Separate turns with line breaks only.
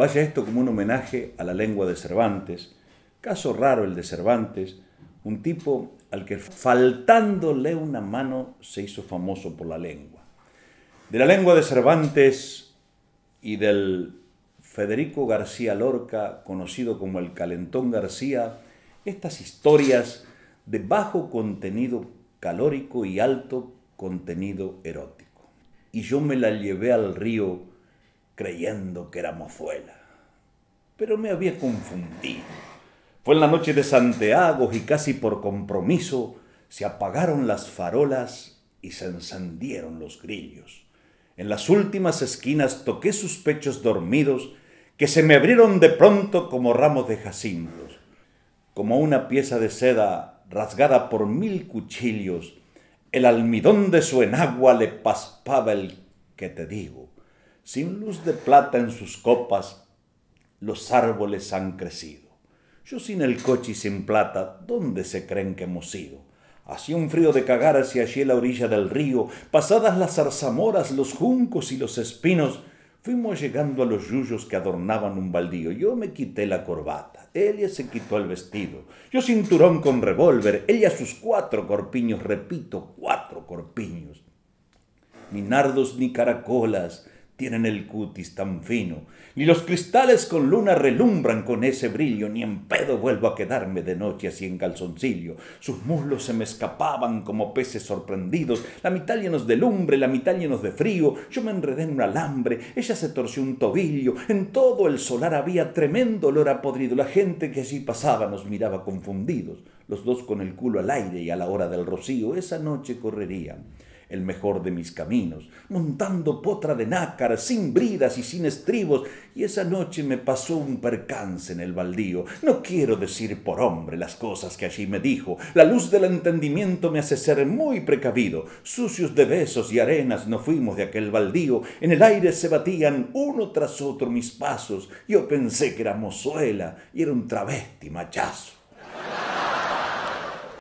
Vaya esto como un homenaje a la lengua de Cervantes, caso raro el de Cervantes, un tipo al que faltándole una mano se hizo famoso por la lengua. De la lengua de Cervantes y del Federico García Lorca, conocido como el Calentón García, estas historias de bajo contenido calórico y alto contenido erótico. Y yo me la llevé al río creyendo que era mozuela. Pero me había confundido. Fue en la noche de Santiago y casi por compromiso se apagaron las farolas y se encendieron los grillos. En las últimas esquinas toqué sus pechos dormidos que se me abrieron de pronto como ramos de jacintos. Como una pieza de seda rasgada por mil cuchillos, el almidón de su enagua le paspaba el que te digo. Sin luz de plata en sus copas, los árboles han crecido. Yo sin el coche y sin plata, ¿dónde se creen que hemos ido? Hacía un frío de cagar hacia allí la orilla del río, pasadas las zarzamoras, los juncos y los espinos, fuimos llegando a los yuyos que adornaban un baldío. Yo me quité la corbata, ella se quitó el vestido, yo cinturón con revólver, ella sus cuatro corpiños, repito, cuatro corpiños. Ni nardos ni caracolas, tienen el cutis tan fino, ni los cristales con luna relumbran con ese brillo, ni en pedo vuelvo a quedarme de noche así en calzoncillo. Sus muslos se me escapaban como peces sorprendidos, la mitad llenos de lumbre, la mitad llenos de frío, yo me enredé en un alambre, ella se torció un tobillo, en todo el solar había tremendo olor a podrido, la gente que allí pasaba nos miraba confundidos, los dos con el culo al aire y a la hora del rocío, esa noche correrían el mejor de mis caminos, montando potra de nácar, sin bridas y sin estribos, y esa noche me pasó un percance en el baldío. No quiero decir por hombre las cosas que allí me dijo, la luz del entendimiento me hace ser muy precavido, sucios de besos y arenas nos fuimos de aquel baldío, en el aire se batían uno tras otro mis pasos, yo pensé que era mozuela y era un travesti machazo.